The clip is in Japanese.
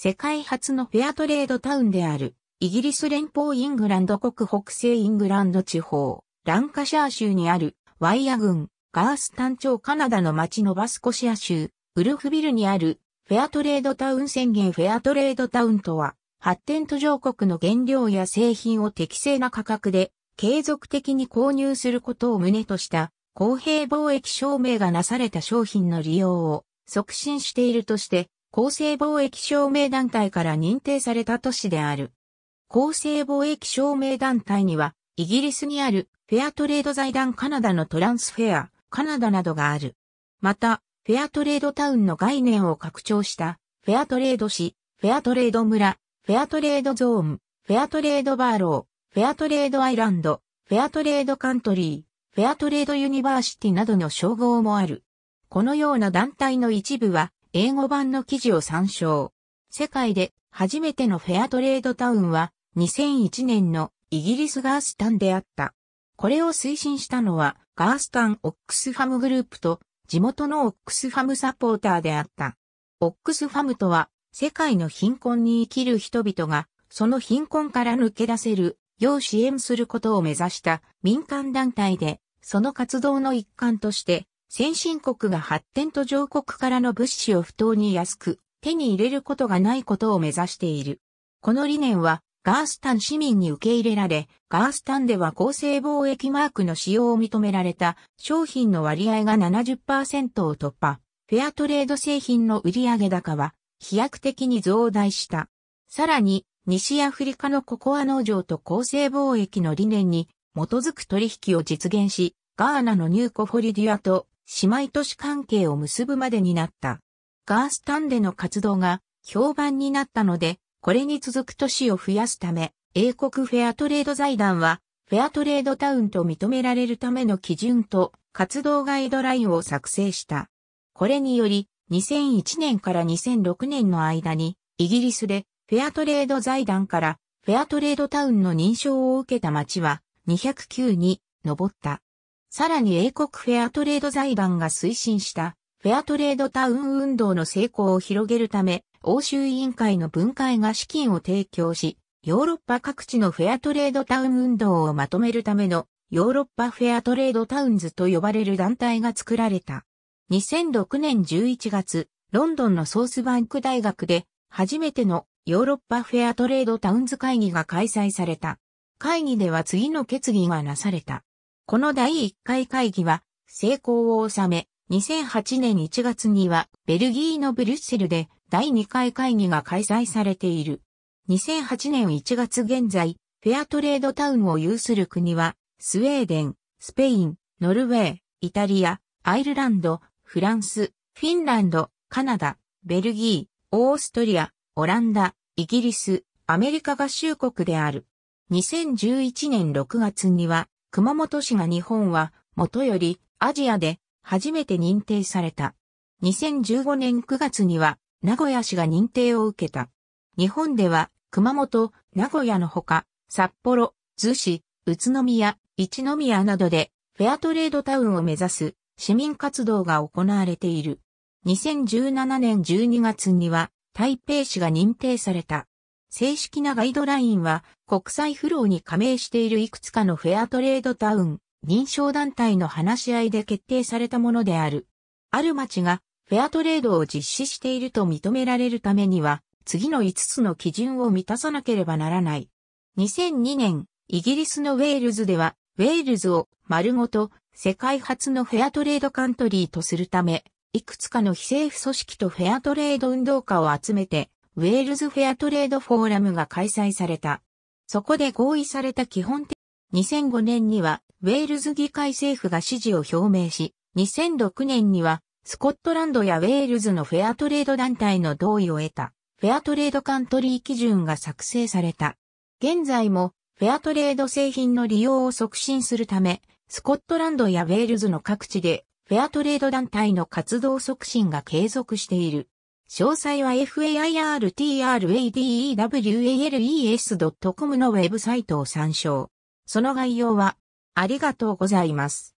世界初のフェアトレードタウンである、イギリス連邦イングランド国北西イングランド地方、ランカシャー州にある、ワイア郡、ガースタンカナダの町ノバスコシア州、ウルフビルにある、フェアトレードタウン宣言フェアトレードタウンとは、発展途上国の原料や製品を適正な価格で、継続的に購入することを旨とした、公平貿易証明がなされた商品の利用を促進しているとして、厚生貿易証明団体から認定された都市である。厚生貿易証明団体には、イギリスにあるフェアトレード財団カナダのトランスフェア、カナダなどがある。また、フェアトレードタウンの概念を拡張した、フェアトレード市、フェアトレード村、フェアトレードゾーン、フェアトレードバーロー、フェアトレードアイランド、フェアトレードカントリー、フェアトレードユニバーシティなどの称号もある。このような団体の一部は、英語版の記事を参照。世界で初めてのフェアトレードタウンは2001年のイギリスガースタンであった。これを推進したのはガースタン・オックスファムグループと地元のオックスファムサポーターであった。オックスファムとは世界の貧困に生きる人々がその貧困から抜け出せるよう支援することを目指した民間団体でその活動の一環として先進国が発展途上国からの物資を不当に安く手に入れることがないことを目指している。この理念はガースタン市民に受け入れられ、ガースタンでは厚生貿易マークの使用を認められた商品の割合が70%を突破、フェアトレード製品の売上高は飛躍的に増大した。さらに、西アフリカのココア農場と厚生貿易の理念に基づく取引を実現し、ガーナのニューコフォリディアと姉妹都市関係を結ぶまでになった。ガースタンでの活動が評判になったので、これに続く都市を増やすため、英国フェアトレード財団は、フェアトレードタウンと認められるための基準と活動ガイドラインを作成した。これにより、2001年から2006年の間に、イギリスでフェアトレード財団からフェアトレードタウンの認証を受けた町は209に上った。さらに英国フェアトレード財団が推進したフェアトレードタウン運動の成功を広げるため、欧州委員会の分解が資金を提供し、ヨーロッパ各地のフェアトレードタウン運動をまとめるためのヨーロッパフェアトレードタウンズと呼ばれる団体が作られた。2006年11月、ロンドンのソースバンク大学で初めてのヨーロッパフェアトレードタウンズ会議が開催された。会議では次の決議がなされた。この第1回会議は成功を収め、2008年1月にはベルギーのブリュッセルで第2回会議が開催されている。2008年1月現在、フェアトレードタウンを有する国は、スウェーデン、スペイン、ノルウェー、イタリア、アイルランド、フランス、フィンランド、カナダ、ベルギー、オーストリア、オランダ、イギリス、アメリカ合衆国である。2011年6月には、熊本市が日本は、もとより、アジアで、初めて認定された。2015年9月には、名古屋市が認定を受けた。日本では、熊本、名古屋のほか、札幌、逗子、宇都宮、一宮などで、フェアトレードタウンを目指す市民活動が行われている。2017年12月には台北市が認定された。正式なガイドラインは国際フローに加盟しているいくつかのフェアトレードタウン、認証団体の話し合いで決定されたものである。ある町がフェアトレードを実施していると認められるためには、次の5つの基準を満たさなければならない。2002年、イギリスのウェールズでは、ウェールズを丸ごと世界初のフェアトレードカントリーとするため、いくつかの非政府組織とフェアトレード運動家を集めて、ウェールズフェアトレードフォーラムが開催された。そこで合意された基本的2005年にはウェールズ議会政府が支持を表明し、2006年にはスコットランドやウェールズのフェアトレード団体の同意を得た、フェアトレードカントリー基準が作成された。現在もフェアトレード製品の利用を促進するため、スコットランドやウェールズの各地でフェアトレード団体の活動促進が継続している。詳細は f a i r t r a d e w a l e s c o m のウェブサイトを参照。その概要は、ありがとうございます。